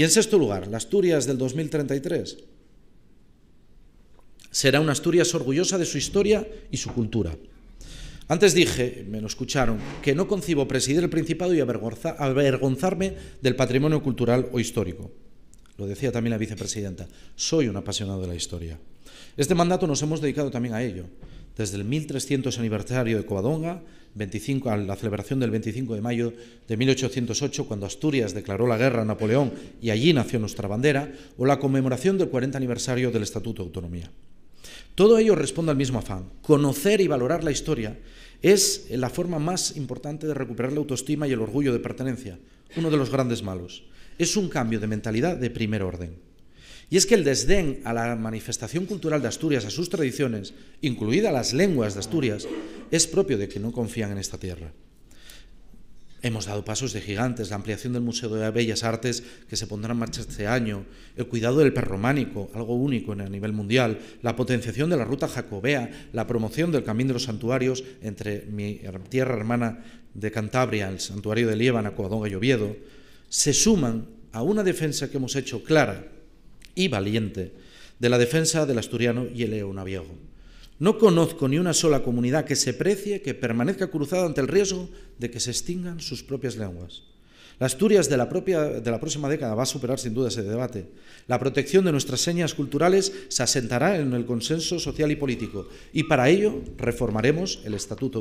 Y en sexto lugar, la Asturias del 2033 será una Asturias orgullosa de su historia y su cultura. Antes dije, me lo escucharon, que no concibo presidir el Principado y avergonzarme del patrimonio cultural o histórico. Lo decía también la vicepresidenta, soy un apasionado de la historia. Este mandato nos hemos dedicado también a ello desde el 1300 aniversario de Covadonga, a la celebración del 25 de mayo de 1808, cuando Asturias declaró la guerra a Napoleón y allí nació nuestra bandera, o la conmemoración del 40 aniversario del Estatuto de Autonomía. Todo ello responde al mismo afán. Conocer y valorar la historia es la forma más importante de recuperar la autoestima y el orgullo de pertenencia, uno de los grandes malos. Es un cambio de mentalidad de primer orden. Y es que el desdén a la manifestación cultural de Asturias, a sus tradiciones, incluida las lenguas de Asturias, es propio de que no confían en esta tierra. Hemos dado pasos de gigantes, la ampliación del Museo de Bellas Artes que se pondrá en marcha este año, el cuidado del perro románico, algo único a nivel mundial, la potenciación de la ruta jacobea, la promoción del Camino de los Santuarios entre mi tierra hermana de Cantabria, el Santuario de Liébana, Coadonga y Oviedo, se suman a una defensa que hemos hecho clara y valiente de la defensa del asturiano y el eonaviego. No conozco ni una sola comunidad que se precie que permanezca cruzada ante el riesgo de que se extingan sus propias lenguas. La Asturias de la, propia, de la próxima década va a superar sin duda ese debate. La protección de nuestras señas culturales se asentará en el consenso social y político y para ello reformaremos el Estatuto